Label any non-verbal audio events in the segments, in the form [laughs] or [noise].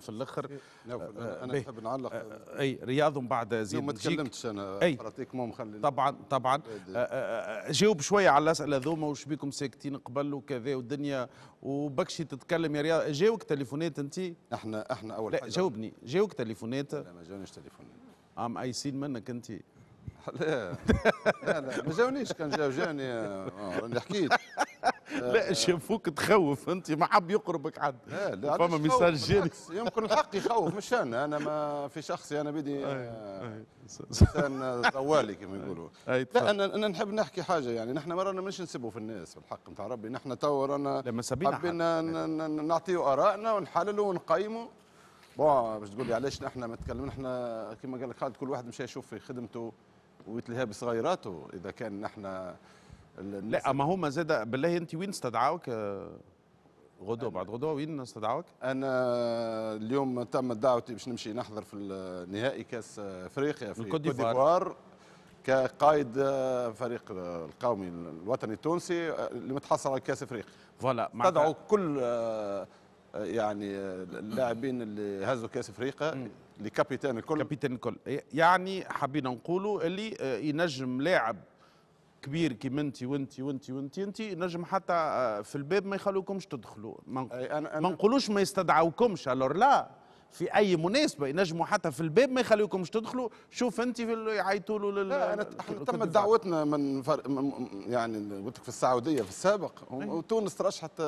في الاخر إيه، آه، انا نحب نعلق آه، اي رياض ومن بعد زيد ما تكلمتش انا أي مو مخلي طبعا طبعا آه، جاوب شويه على الاسئله ذوما وش بيكم ساكتين قبل وكذا والدنيا وبكشي تتكلم يا رياض جاوك تليفونات انت احنا احنا اول لا حاجة جاوبني جاوك تليفونات لا ما جاونيش تليفونات عم ايسين منك انت لا لا ما جاونيش كان جاوني راني حكيت [laughs] لا شافوك تخوف انت ما حب يقربك حد فما ميساج جاني يمكن الحق يخوف مش انا انا ما في شخصي انا بدي انسان طوالي كما يقولوا [laughs] لا انا انا نحب نحكي حاجه يعني نحن مرة مش نسبوا في الناس الحق نتاع ربي نحن تو رانا لما حبينا نعطيو ارائنا ونحللوا ونقيموا بون باش تقول لي علاش نحن ما نتكلم نحن كما قال لك خالد كل واحد مشى يشوف في خدمته ويتلهى بصغيراته اذا كان نحن لا ما هو ما زاد بالله انت وين استدعاوك آه، غدوه بعد غدوه وين استدعاوك؟ انا اليوم تم دعوتي باش نمشي نحضر في نهائي كاس افريقيا في الكوت ديفوار كقائد فريق القومي الوطني التونسي آه، اللي متحصل على كاس افريقيا فوالا تدعو كل آه، يعني اللاعبين اللي هزوا كاس افريقيا لكابيتان الكل كابيتان الكل يعني حبينا نقولوا اللي ينجم لاعب كبير كيما انت وانت وانت وانت انت نجم حتى في الباب ما يخلوكمش تدخلوا ما نقولوش ما يستدعوكمش الور لا في اي مناسبه ينجموا حتى في الباب ما يخليكمش تدخلوا شوف انت في يعيطوا له لل... لا انا احنا تمت دعوتنا من, فر... من يعني قلت لك في السعوديه في السابق وتونس ترشحت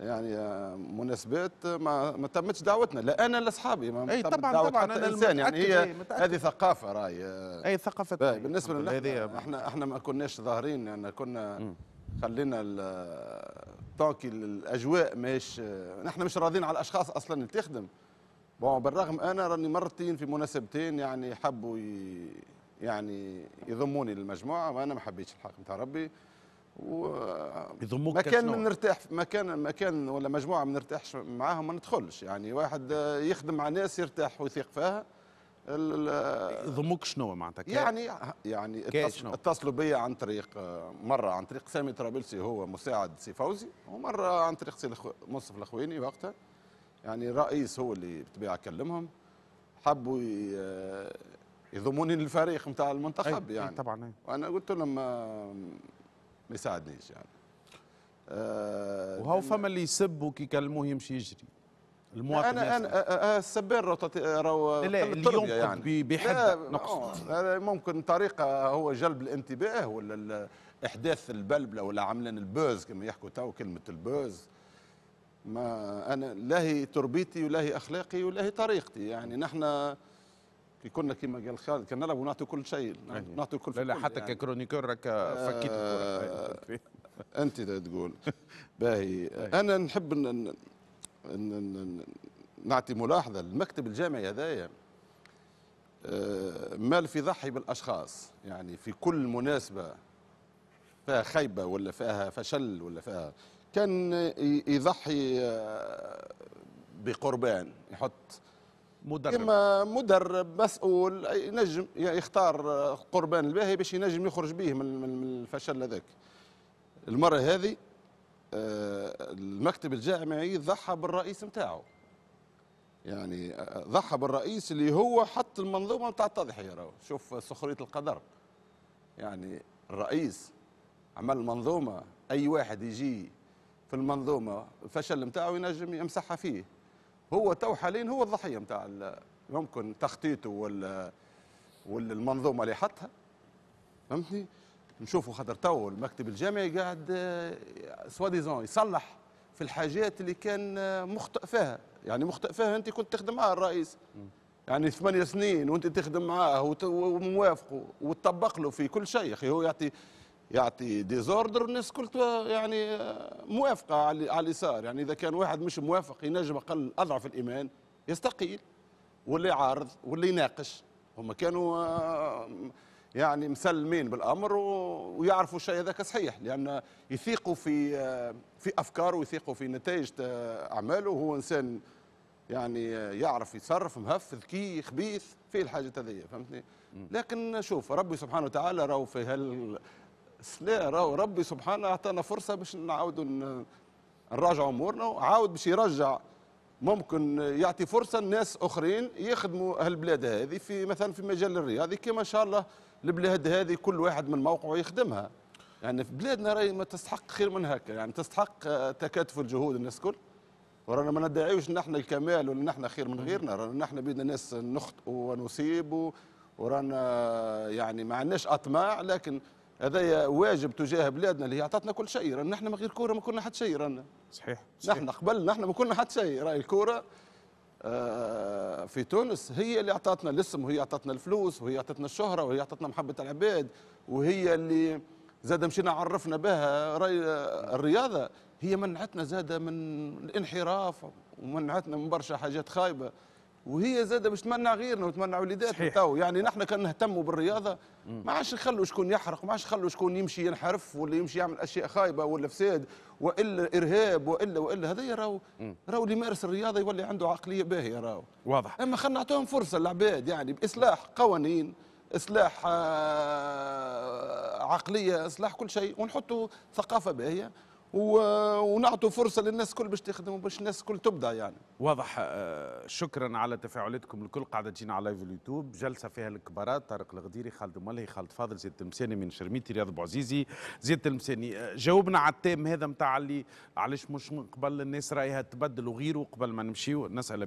يعني آه، مناسبات ما, ما تمتش دعوتنا لا انا لا اصحابي ما اي طبعا طبعا انا الانسان يعني هي هذه ثقافه راهي آه. اي ثقافه طيب، بالنسبه لنا احنا احنا ما كناش ظاهرين يعني كنا خلينا طاقي آه، الاجواء ماهيش نحن مش راضين على الاشخاص اصلا اللي تخدم بون بالرغم انا راني مرتين في مناسبتين يعني حبوا يعني يضموني للمجموعه وانا ما حبيتش الحق نتاع ربي و مكان ما نرتاح مكان مكان ولا مجموعه ما نرتاحش معاهم ما ندخلش يعني واحد يخدم مع ناس يرتاح ويثق فيها يضموك شنو معناتها يعني يعني اتصلوا بي بيا عن طريق مره عن طريق سامي ترابلسي هو مساعد سي فوزي ومره عن طريق سي مصطفى الخويني وقتها يعني الرئيس هو اللي بالطبيعه كلمهم حبوا يضموني للفريق نتاع المنتخب يعني طبعا وانا قلت لهم ما يساعدنيش يعني آه وهو فما اللي يسب وكيكلموه يمشي يجري المواطن انا انا السبان راهو راهو اليوم يعني بحد نقص ممكن طريقه هو جلب الانتباه ولا احداث البلبله ولا عملن البوز كما يحكوا تو كلمه البوز ما انا لا هي تربيتي ولا هي اخلاقي ولا هي طريقتي يعني نحن كي كنا كيما قال خالد كنا نلعبوا نعطوا كل شيء أيوة. نعطوا كل لا لا حتى يعني. ككرونيكور راك فكيت الكره آه، أيوة، [laughs] انت تقول [laughs] باهي أيوة. انا نحب ان نعطي ملاحظه المكتب الجامعي هذايا آه، مال في ضحي بالاشخاص يعني في كل مناسبه فيها خيبه ولا فيها فشل ولا فيها كان يضحي آه، بقربان يحط مدرب اما مدرب مسؤول ينجم يختار قربان الباهي باش ينجم يخرج به من من الفشل هذاك المره هذه آه، المكتب الجامعي ضحى بالرئيس نتاعو يعني آه، ضحى بالرئيس اللي هو حط المنظومه نتاع التضحيه راهو شوف سخريه القدر يعني الرئيس عمل منظومه اي واحد يجي في المنظومه الفشل نتاعو ينجم يمسحها فيه هو تو حاليا هو الضحيه نتاع ممكن تخطيطه وال والمنظومه اللي حطها فهمتني نشوفوا خاطر تو المكتب الجامعي قاعد آه، سوا ديزون يصلح في الحاجات اللي كان آه، مخطئ فيها يعني مخطئ فيها انت كنت تخدم معاه الرئيس يعني ثمانية سنين وانت تخدم معاه وموافقه وتطبق له في كل شيء اخي هو يعطي يعطي ديزوردر الناس كلها يعني آه، موافقه على اليسار يعني اذا كان واحد مش موافق ينجم اقل اضعف الايمان يستقيل واللي يعارض واللي يناقش هم كانوا آه، يعني مسلمين بالامر ويعرفوا الشيء هذاك صحيح لان يثيقوا في آه، في افكاره ويثيقوا في نتائج اعماله هو انسان يعني يعرف يتصرف مهف ذكي خبيث فيه الحاجه هذه فهمتني لكن شوف ربي سبحانه وتعالى راهو في هال لا راهو ربي سبحانه اعطانا فرصه باش نعاودوا نراجعوا امورنا وعاود باش يرجع ممكن يعطي فرصه لناس اخرين يخدموا هالبلاد هذه في مثلا في مجال الرياضي كما ان شاء الله البلاد هذه كل واحد من موقعه يخدمها يعني في بلادنا راهي ما تستحق خير من هكا يعني تستحق آه، تكاتف الجهود الناس الكل ورانا ما ندعيوش نحن الكمال ولا نحن خير من غيرنا رانا نحن بيدنا ناس نخطئ ونصيب ورانا آه، يعني ما عندناش اطماع لكن هذا واجب تجاه بلادنا اللي هي عطتنا كل شيء رانا نحن من غير كوره ما كنا حتى شيء رانا صحيح. نحن قبل نحن ما كنا حتى شيء راي الكوره آه، في تونس هي اللي اعطتنا الاسم وهي اعطتنا الفلوس وهي اعطتنا الشهره وهي اعطتنا محبه العباد وهي اللي زاد مشينا عرفنا بها راي آه، الرياضه هي منعتنا زاد من الانحراف ومنعتنا من برشا حاجات خايبه وهي زاده باش تمنع غيرنا وتمنع وليداتنا تو يعني نحن كان نهتموا بالرياضه ما عادش نخلوا شكون يحرق ما عادش نخلوا شكون يمشي ينحرف ولا يمشي يعمل اشياء خايبه ولا فساد والا ارهاب والا والا هذا راهو راهو اللي يمارس الرياضه يولي عنده عقليه باهيه راهو واضح اما خلينا نعطيهم فرصه للعباد يعني باصلاح قوانين اصلاح آه، عقليه اصلاح كل شيء ونحطوا ثقافه باهيه ونعطوا فرصه للناس الكل باش تخدم باش الناس الكل تبدا يعني واضح آه، شكرا على تفاعلاتكم الكل قاعده تجينا على لايف اليوتيوب جلسه فيها الكبارات طارق الغديري خالد ملهي خالد فاضل زيد المساني من شرميتي رياض بوعزيزي زيد المساني آه، جاوبنا على التام هذا نتاع اللي علاش مش من قبل الناس رايها تبدل وغيره قبل ما نمشيو نسال مين